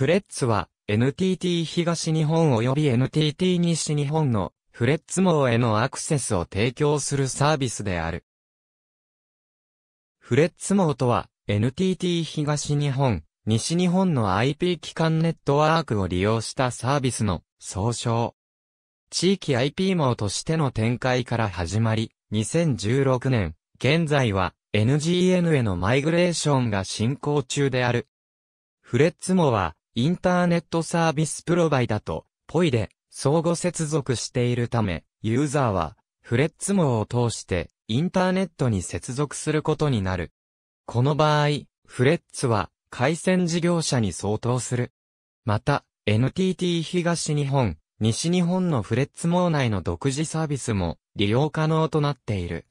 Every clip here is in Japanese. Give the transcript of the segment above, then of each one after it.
フレッツは NTT 東日本及び NTT 西日本のフレッツ網へのアクセスを提供するサービスである。フレッツ網とは NTT 東日本、西日本の IP 機関ネットワークを利用したサービスの総称。地域 IP 網としての展開から始まり、2016年、現在は NGN へのマイグレーションが進行中である。フレッツモはインターネットサービスプロバイダと、ポイで相互接続しているため、ユーザーは、フレッツ網を通して、インターネットに接続することになる。この場合、フレッツは、回線事業者に相当する。また、NTT 東日本、西日本のフレッツ網内の独自サービスも利用可能となっている。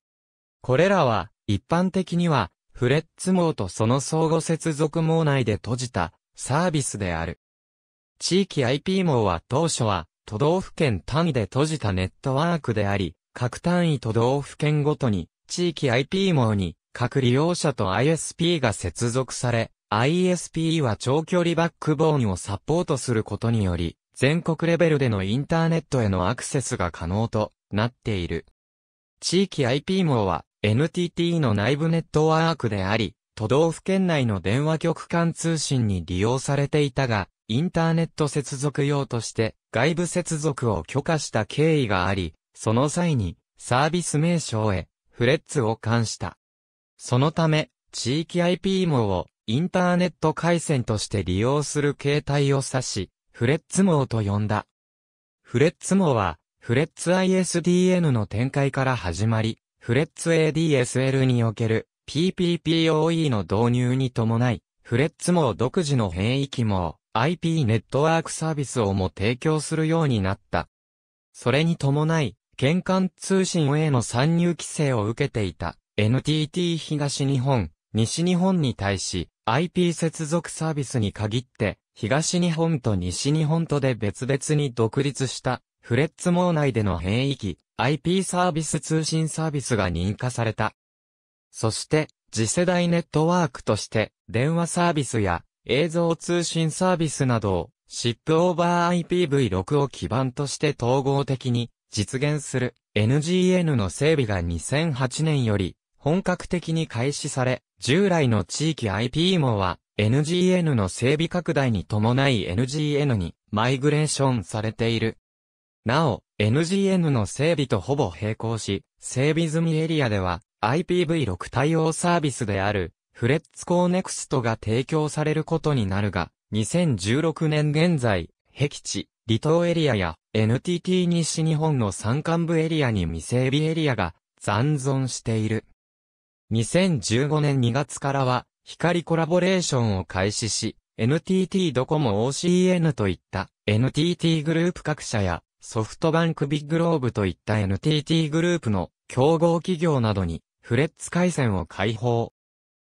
これらは、一般的には、フレッツ網とその相互接続網内で閉じたサービスである。地域 IP 網は当初は都道府県単位で閉じたネットワークであり、各単位都道府県ごとに地域 IP 網に各利用者と ISP が接続され、ISP は長距離バックボーンをサポートすることにより、全国レベルでのインターネットへのアクセスが可能となっている。地域 IP 網は NTT の内部ネットワークであり、都道府県内の電話局間通信に利用されていたが、インターネット接続用として外部接続を許可した経緯があり、その際にサービス名称へフレッツを冠した。そのため、地域 IP 網をインターネット回線として利用する形態を指し、フレッツ網と呼んだ。フレッツ網は、フレッツ ISDN の展開から始まり、フレッツ ADSL における PPPoE の導入に伴い、フレッツ網独自の変域網、IP ネットワークサービスをも提供するようになった。それに伴い、県間通信への参入規制を受けていた NTT 東日本、西日本に対し、IP 接続サービスに限って、東日本と西日本とで別々に独立したフレッツ網内での変域、IP サービス通信サービスが認可された。そして、次世代ネットワークとして、電話サービスや映像通信サービスなどを、シップオーバー IPv6 を基盤として統合的に実現する NGN の整備が2008年より本格的に開始され、従来の地域 IP 網は NGN の整備拡大に伴い NGN にマイグレーションされている。なお、NGN の整備とほぼ並行し、整備済みエリアでは、IPv6 対応サービスである、フレッツコーネクストが提供されることになるが、2016年現在、壁地、離島エリアや NTT 西日本の山間部エリアに未整備エリアが残存している。2015年2月からは、光コラボレーションを開始し、NTT ドコモ OCN といった NTT グループ各社やソフトバンクビッグローブといった NTT グループの競合企業などにフレッツ回線を開放。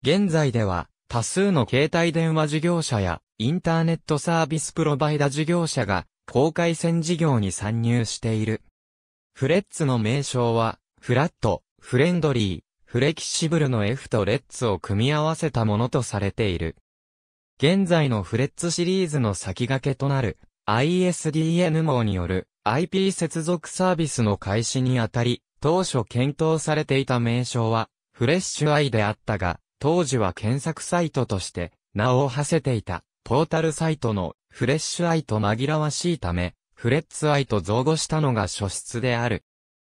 現在では、多数の携帯電話事業者や、インターネットサービスプロバイダ事業者が、公開線事業に参入している。フレッツの名称は、フラット、フレンドリー、フレキシブルの F とレッツを組み合わせたものとされている。現在のフレッツシリーズの先駆けとなる ISDN 網による IP 接続サービスの開始にあたり、当初検討されていた名称は、フレッシュアイであったが、当時は検索サイトとして名を馳せていたポータルサイトのフレッシュアイと紛らわしいため、フレッツアイと造語したのが初出である。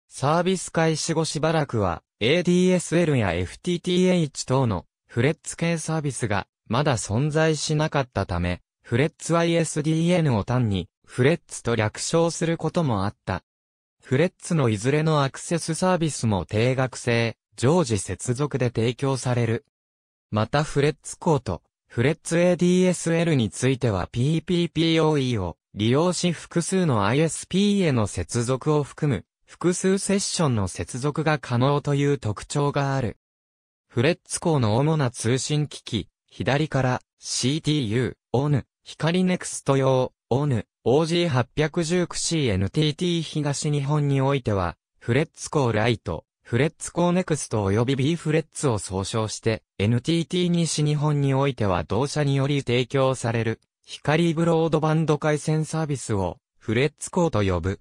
サービス開始後しばらくは ADSL や FTTH 等のフレッツ系サービスがまだ存在しなかったため、フレッツ ISDN を単にフレッツと略称することもあった。フレッツのいずれのアクセスサービスも定額制、常時接続で提供される。またフレッツコート、フレッツ ADSL については PPPoE を利用し複数の ISP への接続を含む複数セッションの接続が可能という特徴がある。フレッツーの主な通信機器、左から CTU、ON、光ネクスト用、ON、OG819CNTT 東日本においては、フレッツコーライト、フレッツコーネクスト及び B フレッツを総称して、NTT 西日本においては同社により提供される、光ブロードバンド回線サービスを、フレッツコーと呼ぶ。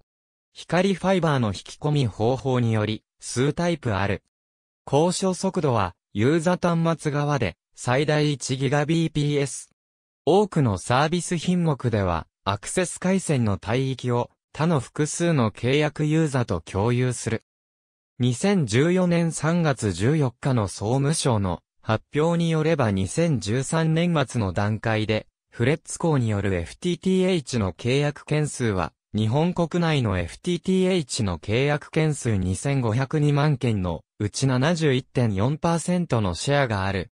光ファイバーの引き込み方法により、数タイプある。交渉速度は、ユーザ端末側で、最大 1GBps。多くのサービス品目では、アクセス回線の帯域を他の複数の契約ユーザと共有する。2014年3月14日の総務省の発表によれば2013年末の段階で、フレッツ校による FTTH の契約件数は、日本国内の FTTH の契約件数2502万件のうち71.4%のシェアがある。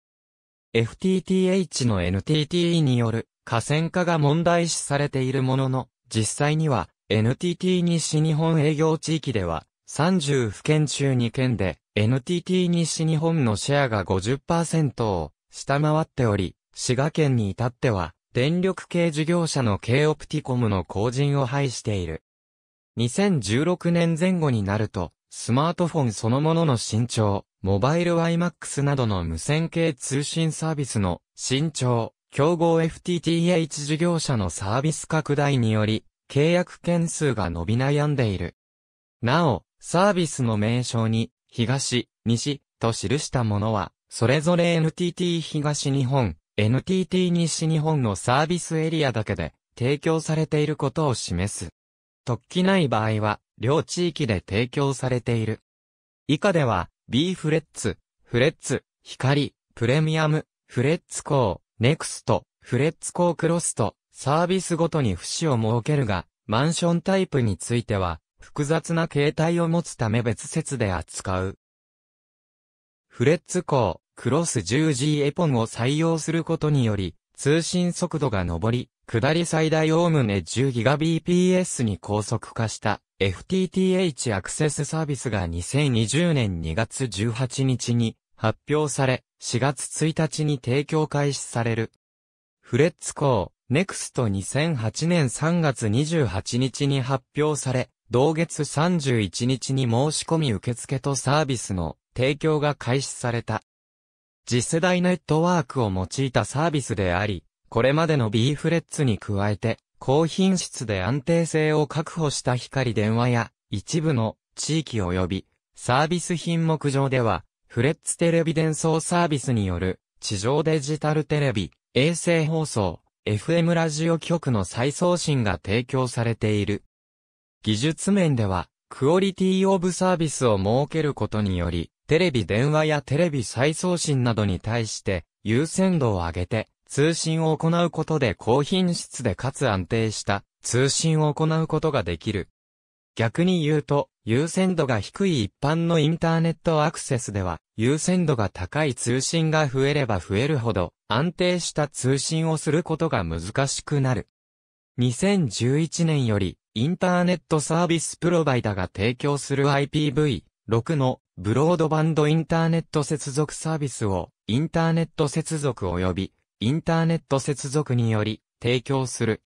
FTTH の NTT による河川化が問題視されているものの、実際には NTT 西日本営業地域では30府県中2県で NTT 西日本のシェアが50%を下回っており、滋賀県に至っては電力系事業者の K オプティコムの後陣を排している。2016年前後になると、スマートフォンそのものの身長、モバイル YMAX などの無線系通信サービスの身長、競合 FTTH 事業者のサービス拡大により、契約件数が伸び悩んでいる。なお、サービスの名称に、東、西、と記したものは、それぞれ NTT 東日本、NTT 西日本のサービスエリアだけで提供されていることを示す。特記ない場合は、両地域で提供されている。以下では、B フレッツ、フレッツ、光、プレミアム、フレッツコー、ネクスト、フレッツコークロスと、サービスごとに節を設けるが、マンションタイプについては、複雑な形態を持つため別説で扱う。フレッツコー、クロス 10G エポンを採用することにより、通信速度が上り、下り最大おおむね 10Gbps に高速化した FTTH アクセスサービスが2020年2月18日に発表され、4月1日に提供開始される。フレッツ校、ネクスト2008年3月28日に発表され、同月31日に申し込み受付とサービスの提供が開始された。次世代ネットワークを用いたサービスであり、これまでの B フレッツに加えて、高品質で安定性を確保した光電話や、一部の地域及びサービス品目上では、フレッツテレビ伝送サービスによる、地上デジタルテレビ、衛星放送、FM ラジオ局の再送信が提供されている。技術面では、クオリティオブサービスを設けることにより、テレビ電話やテレビ再送信などに対して優先度を上げて通信を行うことで高品質でかつ安定した通信を行うことができる。逆に言うと優先度が低い一般のインターネットアクセスでは、優先度が高い通信が増えれば増えるほど、安定した通信をすることが難しくなる。2011年より、インターネットサービスプロバイダが提供する IPv6 のブロードバンドインターネット接続サービスを、インターネット接続及び、インターネット接続により提供する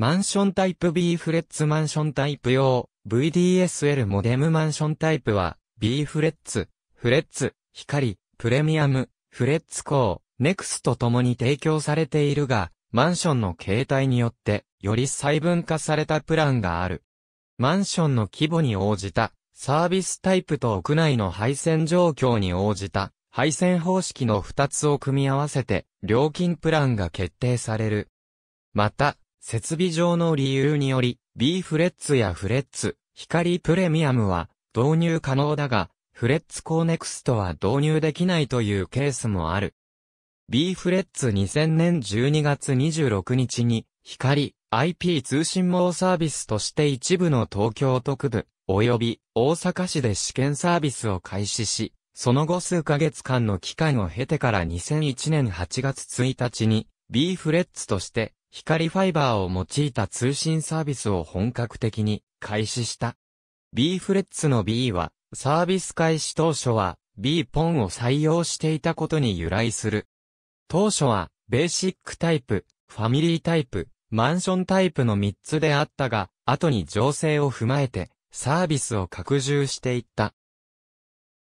マンションタイプ B フレッツマンションタイプ用 VDSL モデムマンションタイプは B フレッツ、フレッツ、光、プレミアム、フレッツコー、ネクスと共に提供されているが、マンションの形態によってより細分化されたプランがある。マンションの規模に応じたサービスタイプと屋内の配線状況に応じた配線方式の2つを組み合わせて料金プランが決定される。また、設備上の理由により、B フレッツやフレッツ、光プレミアムは導入可能だが、フレッツコーネクストは導入できないというケースもある。B フレッツ2000年12月26日に、光、IP 通信網サービスとして一部の東京特部、及び大阪市で試験サービスを開始し、その後数ヶ月間の期間を経てから2001年8月1日に B フレッツとして光ファイバーを用いた通信サービスを本格的に開始した。B フレッツの B は、サービス開始当初は B ポンを採用していたことに由来する。当初は、ベーシックタイプ、ファミリータイプ、マンションタイプの3つであったが、後に情勢を踏まえて、サービスを拡充していった。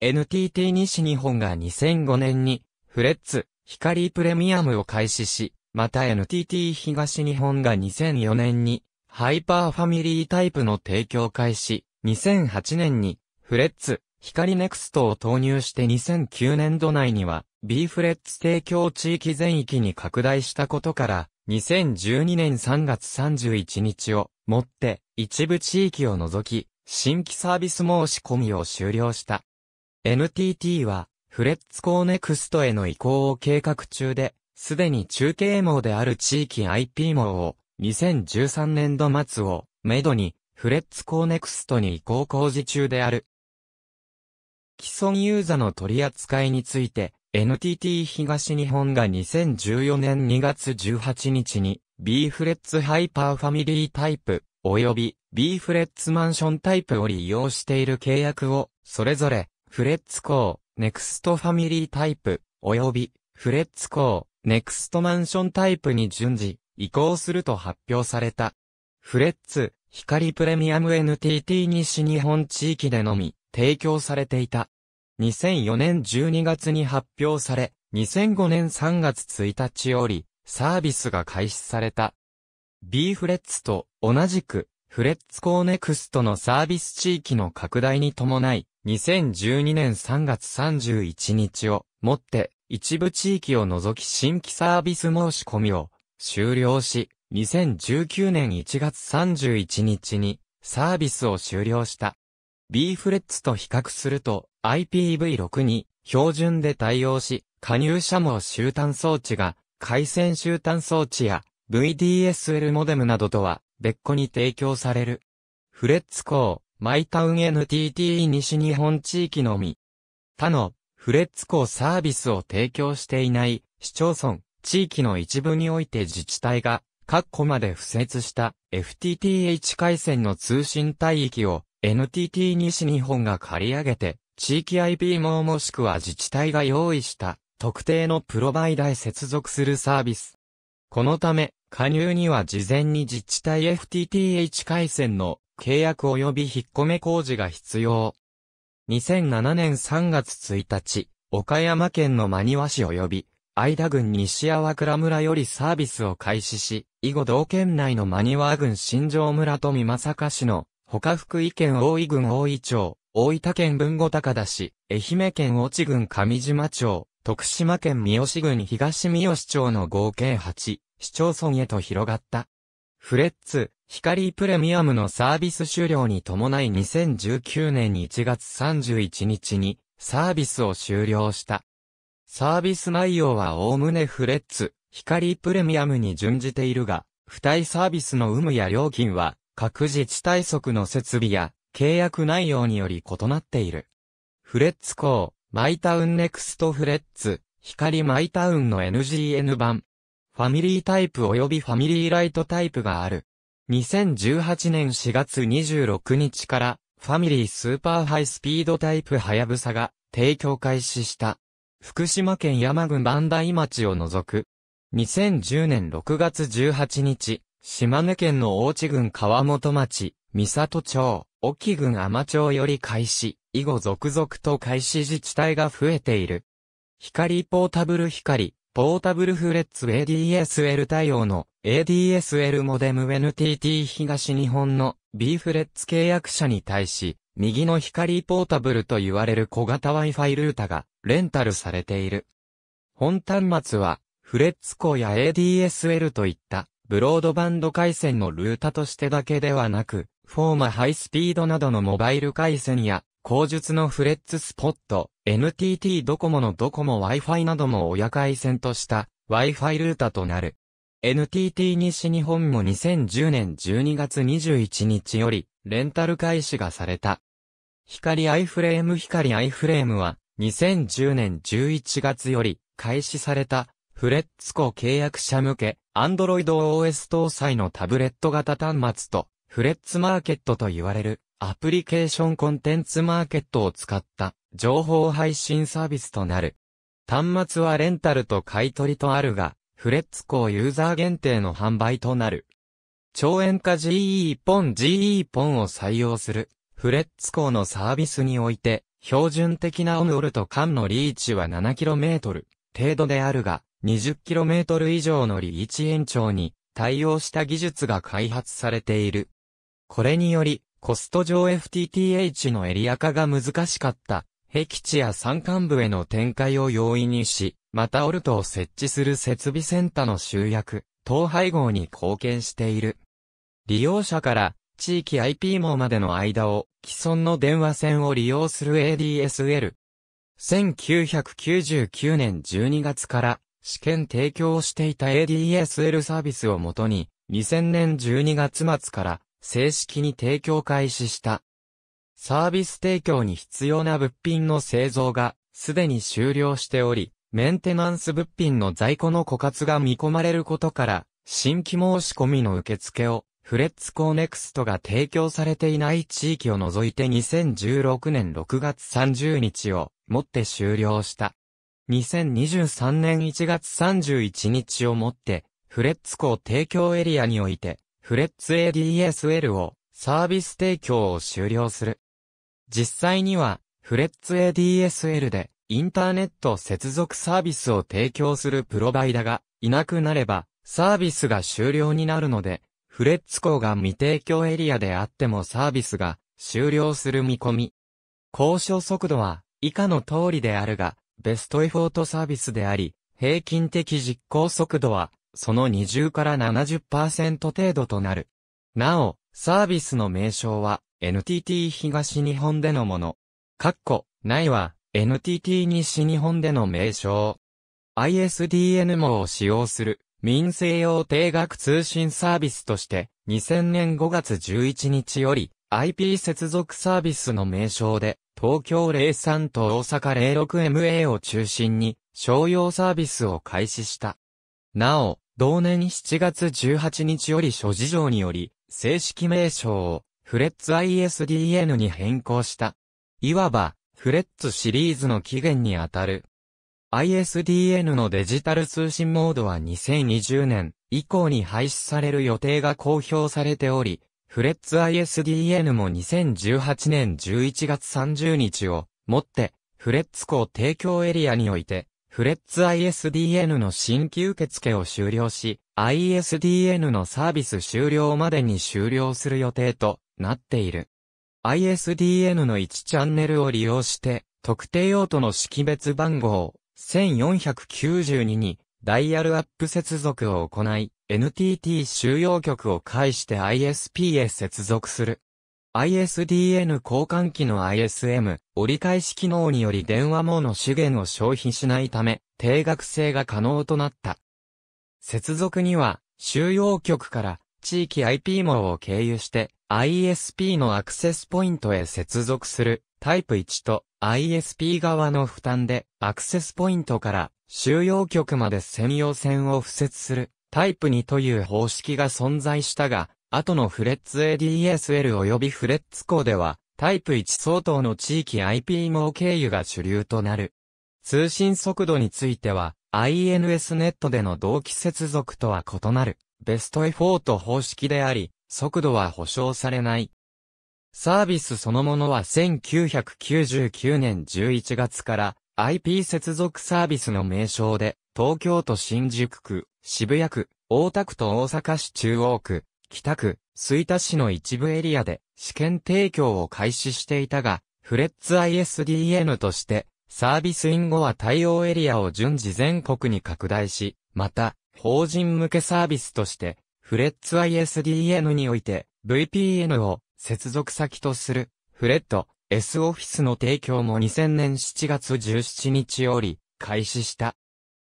NTT 西日本が2005年に、フレッツ、光プレミアムを開始し、また NTT 東日本が2004年にハイパーファミリータイプの提供開始、2008年にフレッツ、光ネクストを投入して2009年度内には B フレッツ提供地域全域に拡大したことから2012年3月31日をもって一部地域を除き新規サービス申し込みを終了した。NTT はフレッツコーネクストへの移行を計画中ですでに中継網である地域 IP 網を2013年度末をめどにフレッツコーネクストに移行工事中である。既存ユーザの取り扱いについて NTT 東日本が2014年2月18日に B フレッツハイパーファミリータイプ及び B フレッツマンションタイプを利用している契約をそれぞれフレッツコーネクストファミリータイプ及びフレッツコー、ネクストマンションタイプに順次、移行すると発表された。フレッツ、光プレミアム NTT 西日本地域でのみ、提供されていた。2004年12月に発表され、2005年3月1日より、サービスが開始された。B フレッツと同じく、フレッツコーネクストのサービス地域の拡大に伴い、2012年3月31日をもって一部地域を除き新規サービス申し込みを終了し、2019年1月31日にサービスを終了した。B フレッツと比較すると IPv6 に標準で対応し、加入者網終端装置が回線終端装置や VDSL モデムなどとは別個に提供される。フレッツ校、マイタウン NTT 西日本地域のみ。他のフレッツ校サービスを提供していない市町村、地域の一部において自治体が、括弧まで付設した FTTH 回線の通信帯域を NTT 西日本が借り上げて、地域 IP 網もしくは自治体が用意した特定のプロバイダへ接続するサービス。このため、加入には事前に自治体 FTTH 回線の契約及び引っ込め工事が必要。2007年3月1日、岡山県の真庭市及び、愛田郡西粟倉村よりサービスを開始し、以後同県内の真庭郡新城村と三坂市の、他福井県大井郡大井町、大分県文後高田市、愛媛県越智郡上島町、徳島県三好郡東三好町の合計8市町村へと広がった。フレッツ、光プレミアムのサービス終了に伴い2019年1月31日にサービスを終了した。サービス内容はおおむねフレッツ、光プレミアムに準じているが、付帯サービスの有無や料金は各自治体則の設備や契約内容により異なっている。フレッツ校、マイタウンネクストフレッツ、光マイタウンの NGN 版、ファミリータイプ及びファミリーライトタイプがある。2018年4月26日から、ファミリースーパーハイスピードタイプはやぶさが提供開始した。福島県山郡万代町を除く。2010年6月18日、島根県の大地郡川本町、三里町、沖郡天町より開始、以後続々と開始自治体が増えている。光ポータブル光、ポータブルフレッツ ADSL 対応の ADSL モデム NTT 東日本の B フレッツ契約者に対し、右の光ポータブルと言われる小型 Wi-Fi ルータがレンタルされている。本端末は、フレッツコや ADSL といったブロードバンド回線のルータとしてだけではなく、フォーマハイスピードなどのモバイル回線や口述のフレッツスポット、NTT ドコモのドコモ Wi-Fi なども親回線とした Wi-Fi ルータとなる。NTT 西日本も2010年12月21日よりレンタル開始がされた。光アイフレーム光アイフレームは2010年11月より開始されたフレッツコ契約者向け Android OS 搭載のタブレット型端末とフレッツマーケットと言われるアプリケーションコンテンツマーケットを使った情報配信サービスとなる。端末はレンタルと買取とあるが、フレッツーユーザー限定の販売となる。超円化 GE ポン GE ポンを採用する、フレッツーのサービスにおいて、標準的なオンオルト間のリーチは 7km 程度であるが、20km 以上のリーチ延長に対応した技術が開発されている。これにより、コスト上 FTTH のエリア化が難しかった、壁地や山間部への展開を容易にし、またオルトを設置する設備センターの集約、統廃合に貢献している。利用者から地域 IP 網までの間を既存の電話線を利用する ADSL。1999年12月から試験提供していた ADSL サービスをもとに2000年12月末から正式に提供開始した。サービス提供に必要な物品の製造がすでに終了しており、メンテナンス物品の在庫の枯渇が見込まれることから、新規申し込みの受付をフレッツコーネクストが提供されていない地域を除いて2016年6月30日をもって終了した。2023年1月31日をもって、フレッツコー提供エリアにおいて、フレッツ ADSL をサービス提供を終了する。実際には、フレッツ ADSL でインターネット接続サービスを提供するプロバイダがいなくなれば、サービスが終了になるので、フレッツ校が未提供エリアであってもサービスが終了する見込み。交渉速度は以下の通りであるが、ベストエフォートサービスであり、平均的実行速度はその20から70%程度となる。なお、サービスの名称は NTT 東日本でのもの。かっこ、ないは NTT 西日本での名称。ISDN 網を使用する民生用定額通信サービスとして2000年5月11日より IP 接続サービスの名称で東京03と大阪 06MA を中心に商用サービスを開始した。なお、同年7月18日より諸事情により、正式名称をフレッツ ISDN に変更した。いわば、フレッツシリーズの起源にあたる。ISDN のデジタル通信モードは2020年以降に廃止される予定が公表されており、フレッツ ISDN も2018年11月30日をもって、フレッツ港提供エリアにおいて、フレッツ ISDN の新規受付を終了し、ISDN のサービス終了までに終了する予定となっている。ISDN の1チャンネルを利用して、特定用途の識別番号1492にダイヤルアップ接続を行い、NTT 収容局を介して ISP へ接続する。ISDN 交換機の ISM、折り返し機能により電話網の資源を消費しないため、定額制が可能となった。接続には、収容局から地域 IP 網を経由して ISP のアクセスポイントへ接続するタイプ1と ISP 側の負担でアクセスポイントから収容局まで専用線を付設するタイプ2という方式が存在したが、後のフレッツ ADSL 及びフレッツ校では、タイプ1相当の地域 IP 網経由が主流となる。通信速度については、INS ネットでの同期接続とは異なる、ベストエフォート方式であり、速度は保証されない。サービスそのものは1999年11月から IP 接続サービスの名称で東京都新宿区、渋谷区、大田区と大阪市中央区、北区、水田市の一部エリアで試験提供を開始していたが、フレッツ ISDN として、サービスイン後は対応エリアを順次全国に拡大し、また、法人向けサービスとして、フレッツ ISDN において、VPN を接続先とする、フレット S オフィスの提供も2000年7月17日より開始した。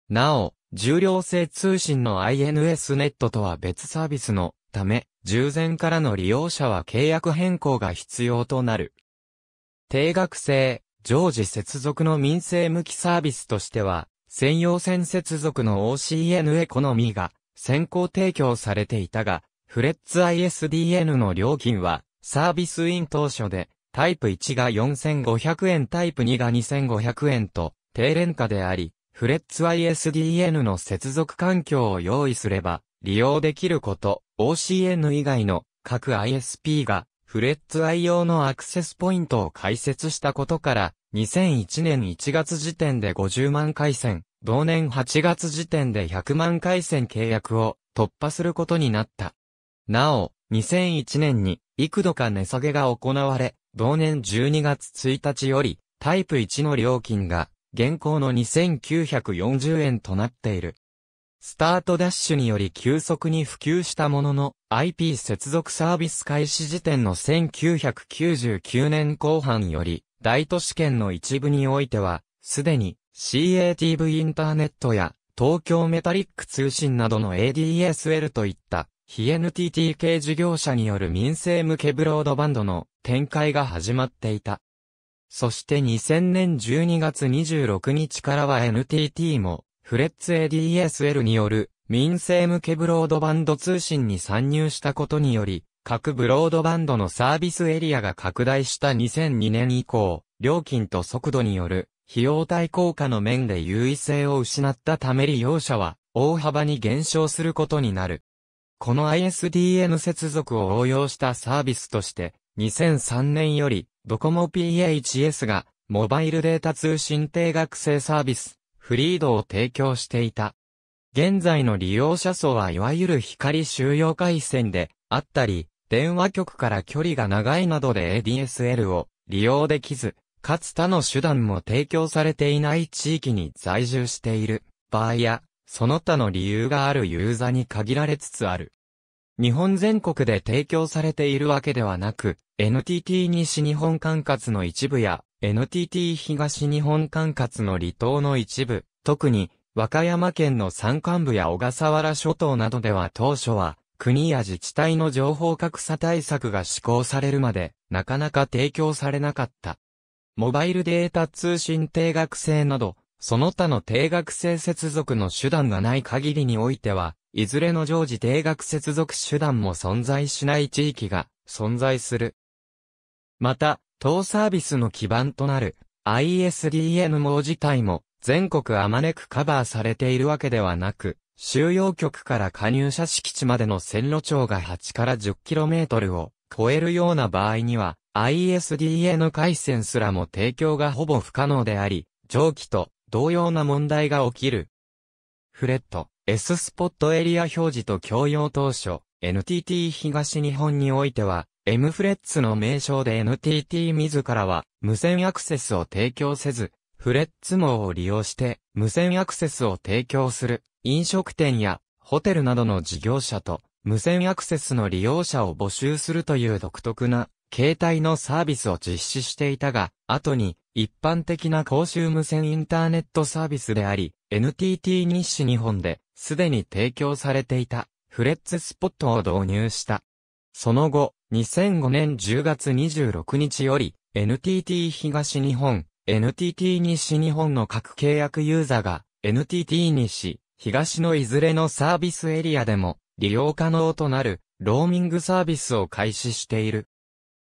なお、重量性通信の INS ネットとは別サービスのため、従前からの利用者は契約変更が必要となる。定額制、常時接続の民生向きサービスとしては、専用線接続の OCN エコノミーが先行提供されていたが、フレッツ ISDN の料金は、サービスイン当初で、タイプ1が4500円、タイプ2が2500円と、低廉価であり、フレッツ ISDN の接続環境を用意すれば、利用できること、OCN 以外の各 ISP がフレッツ愛用のアクセスポイントを開設したことから、2001年1月時点で50万回線、同年8月時点で100万回線契約を突破することになった。なお、2001年に幾度か値下げが行われ、同年12月1日よりタイプ1の料金が現行の2940円となっている。スタートダッシュにより急速に普及したものの、IP 接続サービス開始時点の1999年後半より、大都市圏の一部においては、すでに CATV インターネットや東京メタリック通信などの ADSL といった非 NTT 系事業者による民生向けブロードバンドの展開が始まっていた。そして2000年12月26日からは NTT もフレッツ ADSL による民生向けブロードバンド通信に参入したことにより、各ブロードバンドのサービスエリアが拡大した2002年以降、料金と速度による費用対効果の面で優位性を失ったため利用者は大幅に減少することになる。この ISDN 接続を応用したサービスとして、2003年よりドコモ PHS がモバイルデータ通信定額制サービスフリードを提供していた。現在の利用者層はいわゆる光収容回線であったり、電話局から距離が長いなどで ADSL を利用できず、かつ他の手段も提供されていない地域に在住している場合や、その他の理由があるユーザーに限られつつある。日本全国で提供されているわけではなく、NTT 西日本管轄の一部や NTT 東日本管轄の離島の一部、特に和歌山県の山間部や小笠原諸島などでは当初は国や自治体の情報格差対策が施行されるまでなかなか提供されなかった。モバイルデータ通信定額制など、その他の定額制接続の手段がない限りにおいては、いずれの常時定額接続手段も存在しない地域が存在する。また、当サービスの基盤となる ISDN 網自体も全国あまねくカバーされているわけではなく、収容局から加入者敷地までの線路長が8から 10km を超えるような場合には、ISDN 回線すらも提供がほぼ不可能であり、蒸気と同様な問題が起きる。フレット、S スポットエリア表示と共用当初、NTT 東日本においては、M フレッツの名称で NTT 自らは無線アクセスを提供せず、フレッツ網を利用して無線アクセスを提供する飲食店やホテルなどの事業者と無線アクセスの利用者を募集するという独特な携帯のサービスを実施していたが、後に一般的な公衆無線インターネットサービスであり、NTT 日誌日本ですでに提供されていたフレッツスポットを導入した。その後、2005年10月26日より、NTT 東日本、NTT 西日本の各契約ユーザーが、NTT 西、東のいずれのサービスエリアでも、利用可能となる、ローミングサービスを開始している。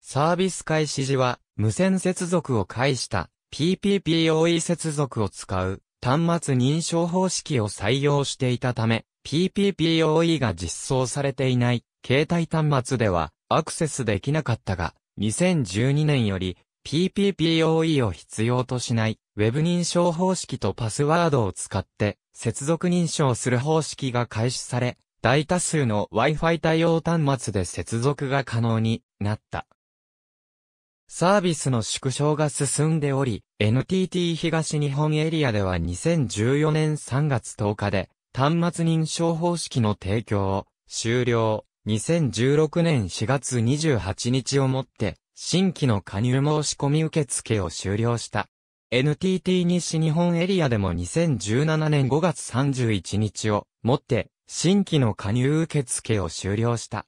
サービス開始時は、無線接続を介した PPPoE 接続を使う端末認証方式を採用していたため、PPPoE が実装されていない携帯端末ではアクセスできなかったが、2012年より PPPoE を必要としない Web 認証方式とパスワードを使って接続認証する方式が開始され、大多数の Wi-Fi 対応端末で接続が可能になった。サービスの縮小が進んでおり、NTT 東日本エリアでは2014年3月10日で、端末認証方式の提供を終了。2016年4月28日をもって、新規の加入申し込み受付を終了した。NTT 西日本エリアでも2017年5月31日をもって、新規の加入受付を終了した。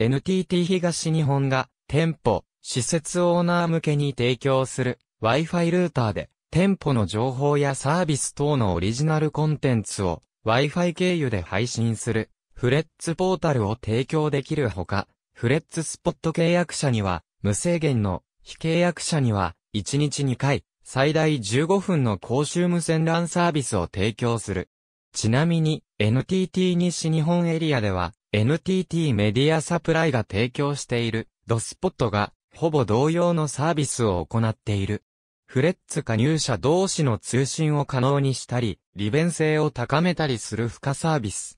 NTT 東日本が店舗、施設オーナー向けに提供する Wi-Fi ルーターで店舗の情報やサービス等のオリジナルコンテンツを Wi-Fi 経由で配信するフレッツポータルを提供できるほか、フレッツスポット契約者には、無制限の、非契約者には、1日2回、最大15分の公衆無線 LAN サービスを提供する。ちなみに、NTT 西日本エリアでは、NTT メディアサプライが提供している、ドスポットが、ほぼ同様のサービスを行っている。フレッツ加入者同士の通信を可能にしたり、利便性を高めたりする付加サービス。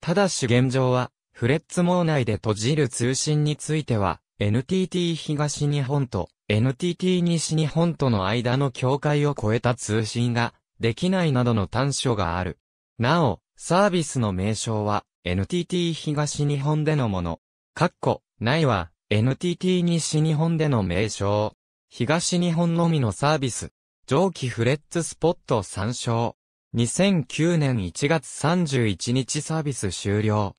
ただし現状は、フレッツ網内で閉じる通信については、NTT 東日本と NTT 西日本との間の境界を超えた通信ができないなどの短所がある。なお、サービスの名称は NTT 東日本でのもの。かっこ、ないは NTT 西日本での名称。東日本のみのサービス。上記フレッツスポット参照。2009年1月31日サービス終了。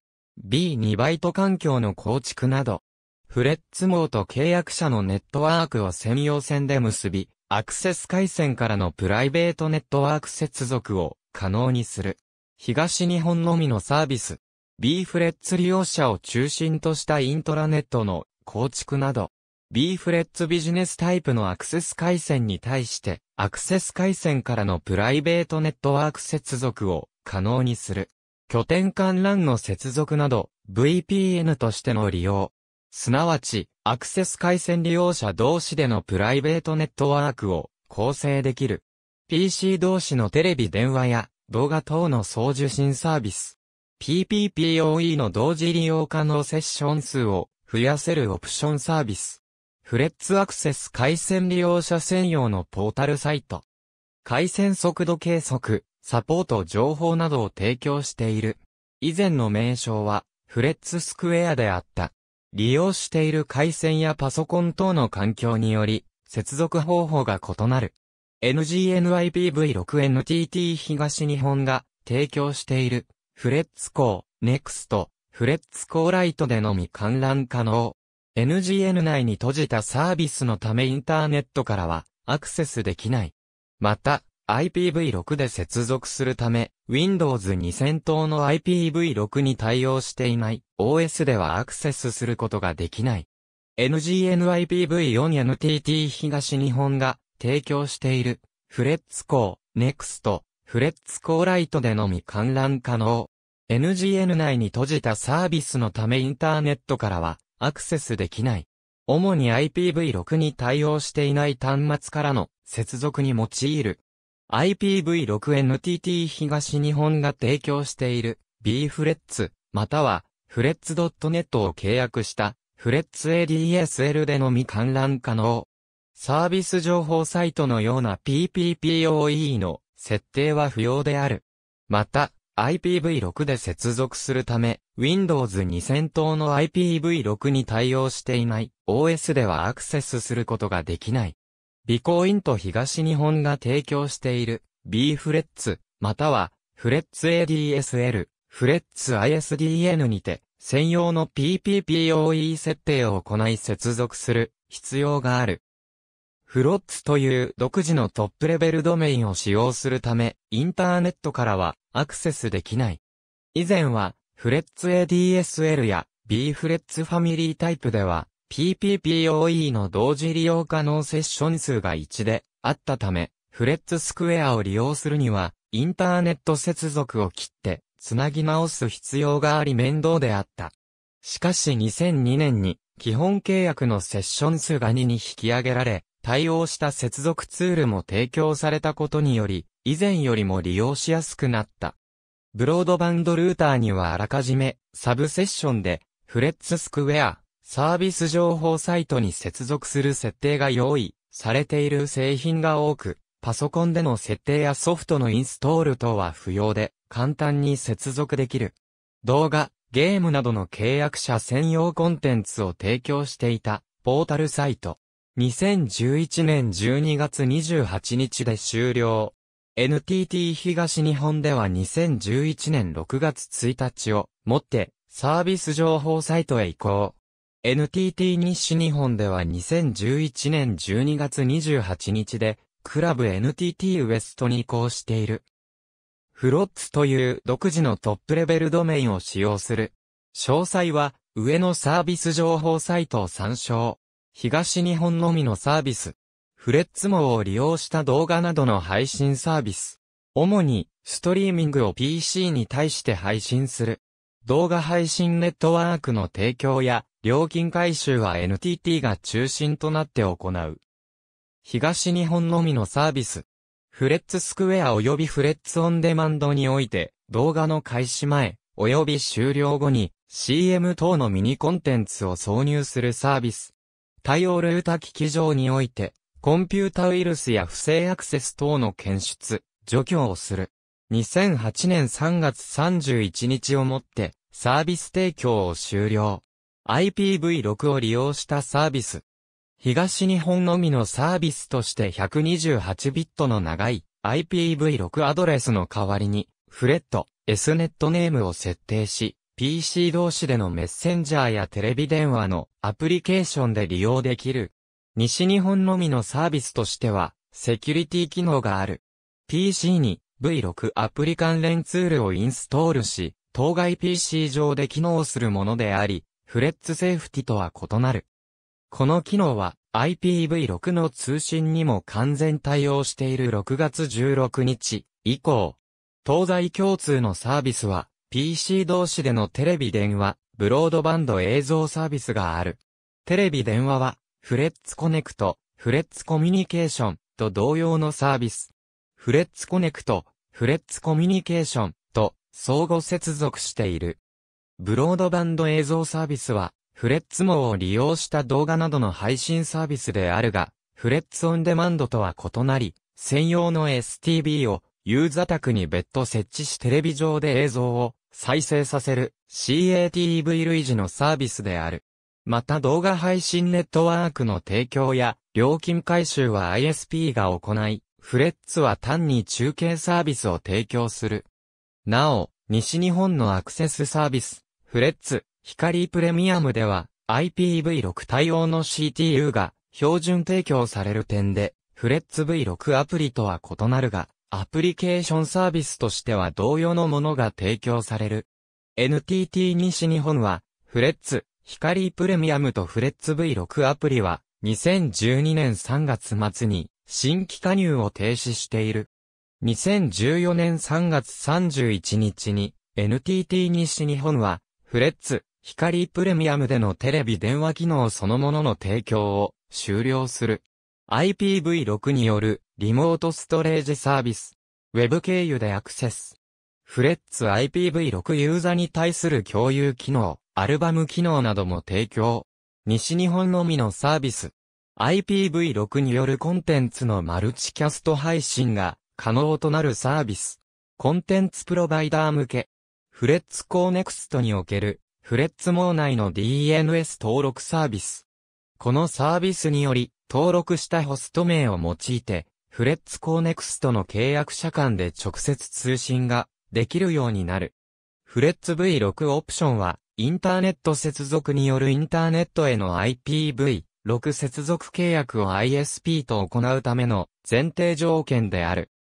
B2 バイト環境の構築など、フレッツ網と契約者のネットワークを専用線で結び、アクセス回線からのプライベートネットワーク接続を可能にする。東日本のみのサービス、B フレッツ利用者を中心としたイントラネットの構築など、B フレッツビジネスタイプのアクセス回線に対して、アクセス回線からのプライベートネットワーク接続を可能にする。拠点間覧の接続など、VPN としての利用。すなわち、アクセス回線利用者同士でのプライベートネットワークを構成できる。PC 同士のテレビ電話や動画等の送受信サービス。PPPoE の同時利用可能セッション数を増やせるオプションサービス。フレッツアクセス回線利用者専用のポータルサイト。回線速度計測、サポート情報などを提供している。以前の名称は、フレッツスクエアであった。利用している回線やパソコン等の環境により、接続方法が異なる。NGNIPv6NTT 東日本が提供している、フレッツコー、ネクスト、フレッツコーライトでのみ観覧可能。NGN 内に閉じたサービスのためインターネットからはアクセスできない。また、IPv6 で接続するため、Windows 2000等の IPv6 に対応していない OS ではアクセスすることができない。NGNIPv4NTT 東日本が提供しているフレッツコー、ネクスト、フレッツコーライトでのみ観覧可能。NGN 内に閉じたサービスのためインターネットからはアクセスできない。主に IPv6 に対応していない端末からの接続に用いる。IPv6NTT 東日本が提供している B フレッツ、またはフレッツ .net を契約したフレッツ ADSL でのみ観覧可能。サービス情報サイトのような PPPoE の設定は不要である。また、IPv6 で接続するため、Windows 2000等の IPv6 に対応していない OS ではアクセスすることができない。ビコインと東日本が提供している B フレッツ、またはフレッツ ADSL、フレッツ ISDN にて専用の PPPoE 設定を行い接続する必要がある。フロッツという独自のトップレベルドメインを使用するため、インターネットからはアクセスできない。以前は、フレッツ ADSL や B フレッツファミリータイプでは、PPPoE の同時利用可能セッション数が1であったため、フレッツスクエアを利用するには、インターネット接続を切って、つなぎ直す必要があり面倒であった。しかし2002年に、基本契約のセッション数が2に引き上げられ、対応した接続ツールも提供されたことにより、以前よりも利用しやすくなった。ブロードバンドルーターにはあらかじめ、サブセッションで、フレッツスクウェア、サービス情報サイトに接続する設定が用意されている製品が多く、パソコンでの設定やソフトのインストール等は不要で、簡単に接続できる。動画、ゲームなどの契約者専用コンテンツを提供していた、ポータルサイト。2011年12月28日で終了。NTT 東日本では2011年6月1日をもってサービス情報サイトへ移行。NTT 西日本では2011年12月28日でクラブ NTT ウエストに移行している。フロッツという独自のトップレベルドメインを使用する。詳細は上のサービス情報サイトを参照。東日本のみのサービス。フレッツ網を利用した動画などの配信サービス。主に、ストリーミングを PC に対して配信する。動画配信ネットワークの提供や、料金回収は NTT が中心となって行う。東日本のみのサービス。フレッツスクエア及びフレッツオンデマンドにおいて、動画の開始前、及び終了後に、CM 等のミニコンテンツを挿入するサービス。対応ルータ機器上において、コンピュータウイルスや不正アクセス等の検出、除去をする。2008年3月31日をもって、サービス提供を終了。IPv6 を利用したサービス。東日本のみのサービスとして128ビットの長い IPv6 アドレスの代わりに、フレット、S ネットネームを設定し、PC 同士でのメッセンジャーやテレビ電話のアプリケーションで利用できる。西日本のみのサービスとしては、セキュリティ機能がある。PC に V6 アプリ関連ツールをインストールし、当該 PC 上で機能するものであり、フレッツセーフティとは異なる。この機能は IPv6 の通信にも完全対応している6月16日以降、東西共通のサービスは PC 同士でのテレビ電話、ブロードバンド映像サービスがある。テレビ電話は、フレッツコネクト、フレッツコミュニケーションと同様のサービス。フレッツコネクト、フレッツコミュニケーションと相互接続している。ブロードバンド映像サービスは、フレッツ網を利用した動画などの配信サービスであるが、フレッツオンデマンドとは異なり、専用の STB をユーザ宅に別途設置しテレビ上で映像を再生させる CATV 類似のサービスである。また動画配信ネットワークの提供や料金回収は ISP が行い、フレッツは単に中継サービスを提供する。なお、西日本のアクセスサービス、フレッツ、光プレミアムでは IPv6 対応の CTU が標準提供される点で、フレッツ V6 アプリとは異なるが、アプリケーションサービスとしては同様のものが提供される。NTT 西日本は、フレッツ、光プレミアムとフレッツ V6 アプリは、2012年3月末に、新規加入を停止している。2014年3月31日に、NTT 西日本は、フレッツ、光プレミアムでのテレビ電話機能そのものの提供を終了する。IPv6 によるリモートストレージサービス。Web 経由でアクセス。フレッツ IPv6 ユーザーに対する共有機能、アルバム機能なども提供。西日本のみのサービス。IPv6 によるコンテンツのマルチキャスト配信が可能となるサービス。コンテンツプロバイダー向け。フレッツコーネクストにおけるフレッツ網内の DNS 登録サービス。このサービスにより登録したホスト名を用いてフレッツコーネクストの契約者間で直接通信ができるようになる。フレッツ V6 オプションは、インターネット接続によるインターネットへの IPv6 接続契約を ISP と行うための前提条件である。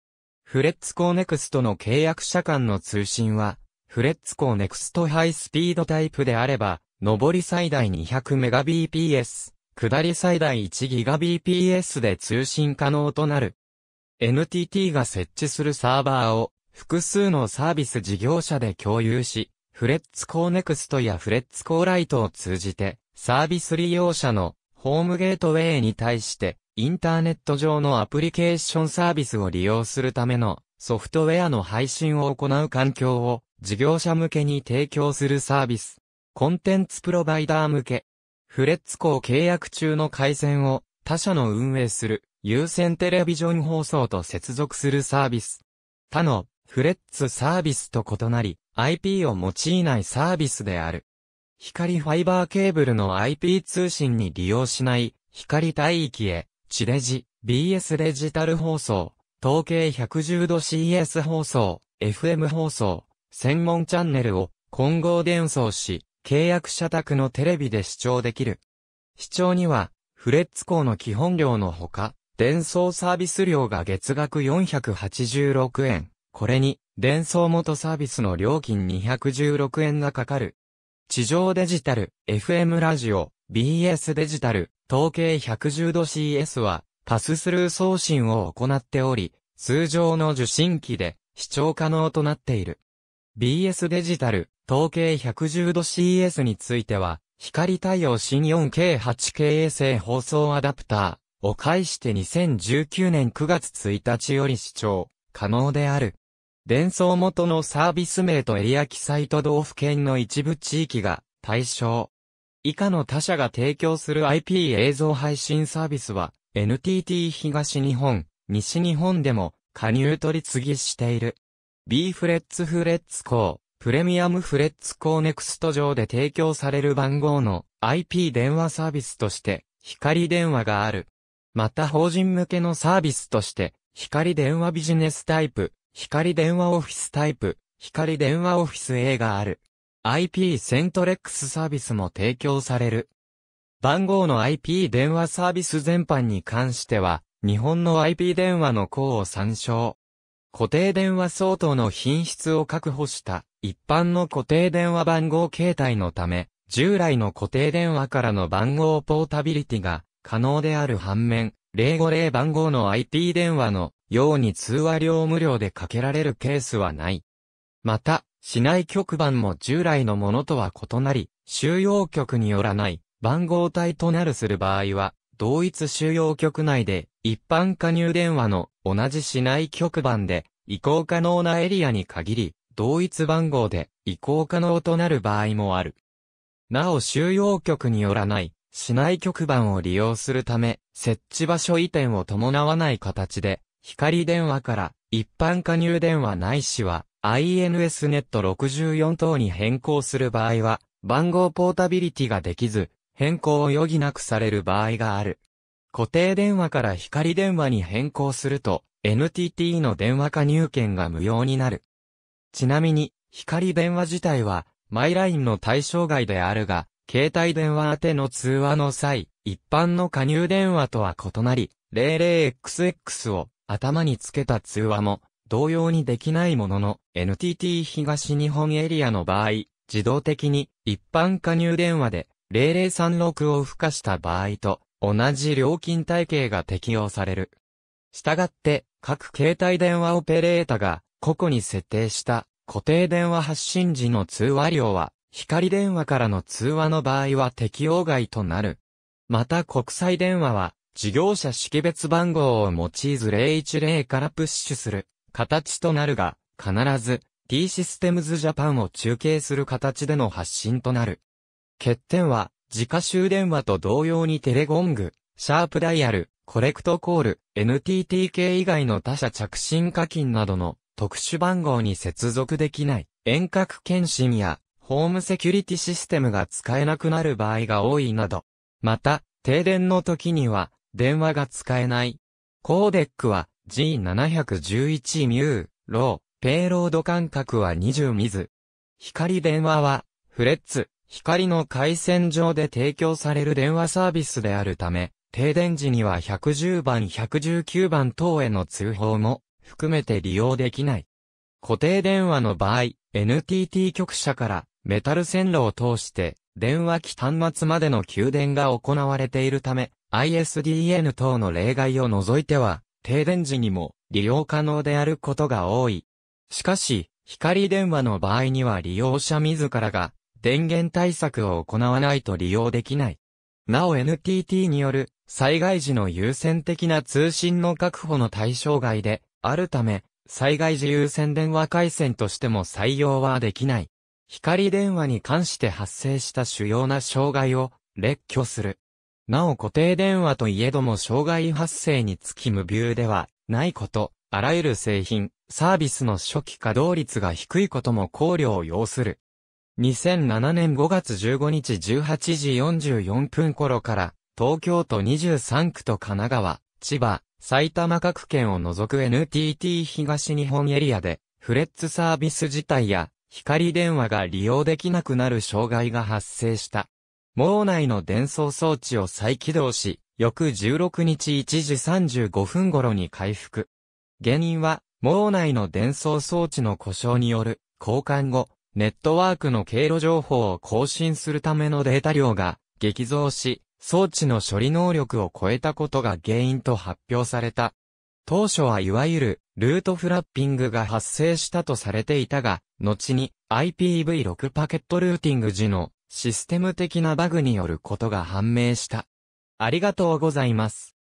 フレッツコーネクストの契約者間の通信は、フレッツコーネクストハイスピードタイプであれば、上り最大 200Mbps、下り最大 1GBps で通信可能となる。NTT が設置するサーバーを複数のサービス事業者で共有し、フレッツコーネクストやフレッツコーライトを通じて、サービス利用者のホームゲートウェイに対して、インターネット上のアプリケーションサービスを利用するためのソフトウェアの配信を行う環境を事業者向けに提供するサービス。コンテンツプロバイダー向け。フレッツコを契約中の回線を他社の運営する有線テレビジョン放送と接続するサービス。他のフレッツサービスと異なり、IP を用いないサービスである。光ファイバーケーブルの IP 通信に利用しない光帯域へ、地デジ、BS デジタル放送、統計110度 CS 放送、FM 放送、専門チャンネルを混合伝送し、契約者宅のテレビで視聴できる。視聴には、フレッツ校の基本料のほか、伝送サービス料が月額486円。これに、伝送元サービスの料金216円がかかる。地上デジタル、FM ラジオ、BS デジタル、統計110度 CS は、パススルー送信を行っており、通常の受信機で視聴可能となっている。BS デジタル、統計110度 CS については、光対応新 4K8K 衛星放送アダプター、を介して2019年9月1日より視聴可能である。伝送元のサービス名とエリア記載都道府県の一部地域が対象。以下の他社が提供する IP 映像配信サービスは NTT 東日本、西日本でも加入取り次ぎしている。B フレッツフレッツコー、プレミアムフレッツコーネクスト上で提供される番号の IP 電話サービスとして光電話がある。また法人向けのサービスとして、光電話ビジネスタイプ、光電話オフィスタイプ、光電話オフィス A がある。IP セントレックスサービスも提供される。番号の IP 電話サービス全般に関しては、日本の IP 電話の項を参照。固定電話相当の品質を確保した一般の固定電話番号形態のため、従来の固定電話からの番号ポータビリティが可能である反面、050番号の i p 電話のように通話料無料でかけられるケースはない。また、市内局番も従来のものとは異なり、収容局によらない番号帯となるする場合は、同一収容局内で一般加入電話の同じ市内局番で移行可能なエリアに限り、同一番号で移行可能となる場合もある。なお収容局によらない市内局番を利用するため、設置場所移転を伴わない形で、光電話から一般加入電話ないしは INS ネット64等に変更する場合は、番号ポータビリティができず、変更を余儀なくされる場合がある。固定電話から光電話に変更すると、NTT の電話加入権が無用になる。ちなみに、光電話自体は、マイラインの対象外であるが、携帯電話宛ての通話の際、一般の加入電話とは異なり、00XX を頭につけた通話も同様にできないものの、NTT 東日本エリアの場合、自動的に一般加入電話で0036を付加した場合と同じ料金体系が適用される。したがって、各携帯電話オペレータが個々に設定した固定電話発信時の通話料は光電話からの通話の場合は適用外となる。また国際電話は、事業者識別番号を用いず010からプッシュする形となるが、必ず T システムズジャパンを中継する形での発信となる。欠点は、自家集電話と同様にテレゴング、シャープダイヤル、コレクトコール、n t t 系以外の他社着信課金などの特殊番号に接続できない遠隔検診やホームセキュリティシステムが使えなくなる場合が多いなど。また、停電の時には、電話が使えない。コーデックは G711 ミュー、ロー、ペイロード間隔は20ミズ。光電話は、フレッツ、光の回線上で提供される電話サービスであるため、停電時には110番119番等への通報も含めて利用できない。固定電話の場合、NTT 局社からメタル線路を通して、電話機端末までの給電が行われているため、ISDN 等の例外を除いては、停電時にも利用可能であることが多い。しかし、光電話の場合には利用者自らが電源対策を行わないと利用できない。なお NTT による災害時の優先的な通信の確保の対象外であるため、災害時優先電話回線としても採用はできない。光電話に関して発生した主要な障害を列挙する。なお固定電話といえども障害発生につき無病ではないこと、あらゆる製品、サービスの初期稼働率が低いことも考慮を要する。2007年5月15日18時44分頃から、東京都23区と神奈川、千葉、埼玉各県を除く NTT 東日本エリアで、フレッツサービス自体や光電話が利用できなくなる障害が発生した。網内の伝送装置を再起動し、翌16日1時35分頃に回復。原因は、網内の伝送装置の故障による、交換後、ネットワークの経路情報を更新するためのデータ量が激増し、装置の処理能力を超えたことが原因と発表された。当初はいわゆるルートフラッピングが発生したとされていたが、後に IPv6 パケットルーティング時のシステム的なバグによることが判明した。ありがとうございます。